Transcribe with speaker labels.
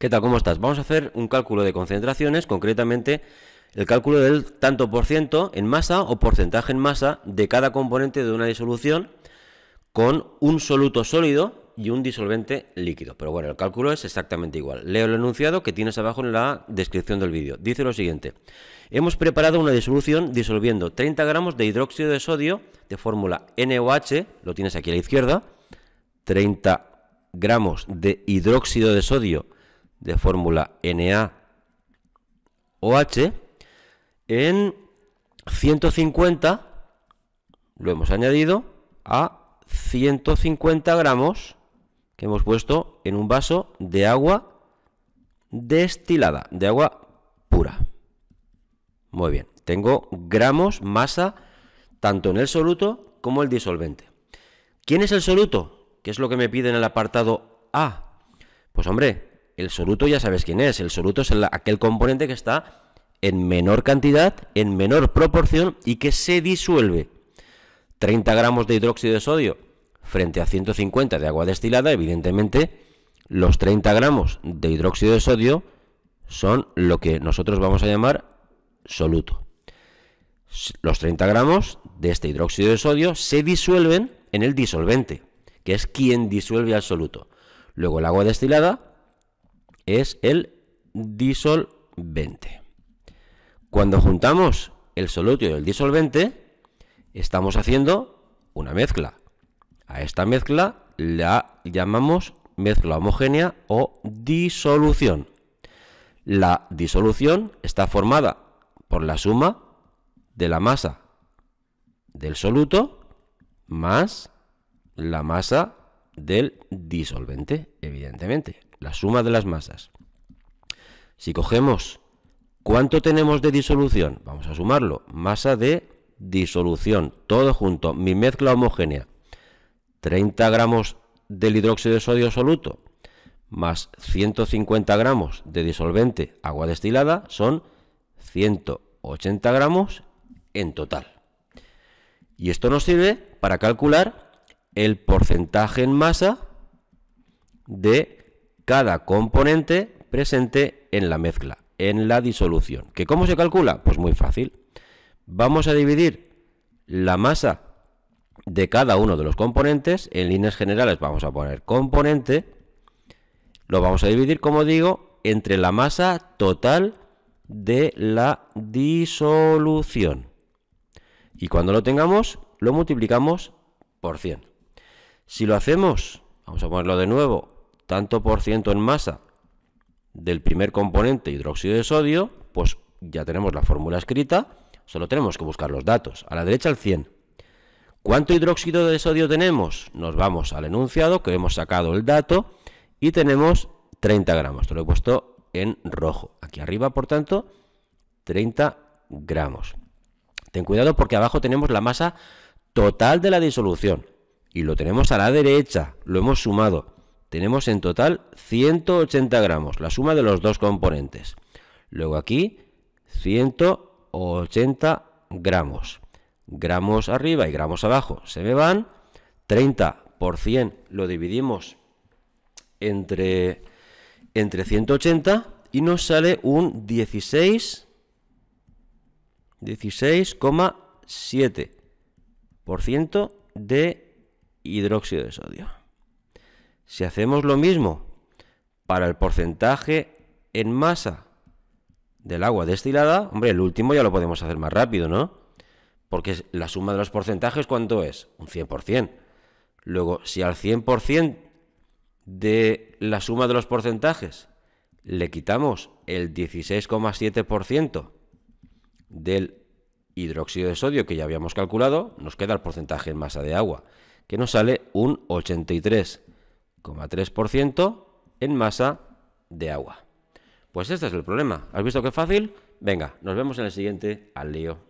Speaker 1: ¿Qué tal? ¿Cómo estás? Vamos a hacer un cálculo de concentraciones, concretamente el cálculo del tanto por ciento en masa o porcentaje en masa de cada componente de una disolución con un soluto sólido y un disolvente líquido. Pero bueno, el cálculo es exactamente igual. Leo el enunciado que tienes abajo en la descripción del vídeo. Dice lo siguiente. Hemos preparado una disolución disolviendo 30 gramos de hidróxido de sodio de fórmula NOH, lo tienes aquí a la izquierda, 30 gramos de hidróxido de sodio de fórmula NaOH en 150, lo hemos añadido, a 150 gramos que hemos puesto en un vaso de agua destilada, de agua pura. Muy bien, tengo gramos, masa, tanto en el soluto como el disolvente. ¿Quién es el soluto? ¿Qué es lo que me pide en el apartado A? Pues hombre, el soluto ya sabes quién es. El soluto es aquel componente que está en menor cantidad, en menor proporción y que se disuelve. 30 gramos de hidróxido de sodio frente a 150 de agua destilada, evidentemente los 30 gramos de hidróxido de sodio son lo que nosotros vamos a llamar soluto. Los 30 gramos de este hidróxido de sodio se disuelven en el disolvente, que es quien disuelve al soluto. Luego el agua destilada es el disolvente. Cuando juntamos el soluto y el disolvente, estamos haciendo una mezcla. A esta mezcla la llamamos mezcla homogénea o disolución. La disolución está formada por la suma de la masa del soluto más la masa del disolvente, evidentemente, la suma de las masas. Si cogemos cuánto tenemos de disolución, vamos a sumarlo, masa de disolución, todo junto, mi mezcla homogénea, 30 gramos del hidróxido de sodio soluto más 150 gramos de disolvente agua destilada son 180 gramos en total. Y esto nos sirve para calcular el porcentaje en masa de cada componente presente en la mezcla, en la disolución. ¿Que ¿Cómo se calcula? Pues muy fácil. Vamos a dividir la masa de cada uno de los componentes. En líneas generales vamos a poner componente. Lo vamos a dividir, como digo, entre la masa total de la disolución. Y cuando lo tengamos, lo multiplicamos por 100. Si lo hacemos, vamos a ponerlo de nuevo, tanto por ciento en masa del primer componente hidróxido de sodio, pues ya tenemos la fórmula escrita, solo tenemos que buscar los datos. A la derecha el 100. ¿Cuánto hidróxido de sodio tenemos? Nos vamos al enunciado que hemos sacado el dato y tenemos 30 gramos. Te lo he puesto en rojo. Aquí arriba, por tanto, 30 gramos. Ten cuidado porque abajo tenemos la masa total de la disolución y lo tenemos a la derecha, lo hemos sumado. Tenemos en total 180 gramos, la suma de los dos componentes. Luego aquí 180 gramos. Gramos arriba y gramos abajo se me van. 30 por 100 lo dividimos entre, entre 180 y nos sale un 16, 16,7% de hidróxido de sodio. Si hacemos lo mismo para el porcentaje en masa del agua destilada, hombre, el último ya lo podemos hacer más rápido, ¿no? Porque la suma de los porcentajes, ¿cuánto es? Un 100%. Luego, si al 100% de la suma de los porcentajes le quitamos el 16,7% del hidróxido de sodio que ya habíamos calculado, nos queda el porcentaje en masa de agua que nos sale un 83,3% en masa de agua. Pues este es el problema. ¿Has visto qué fácil? Venga, nos vemos en el siguiente al lío.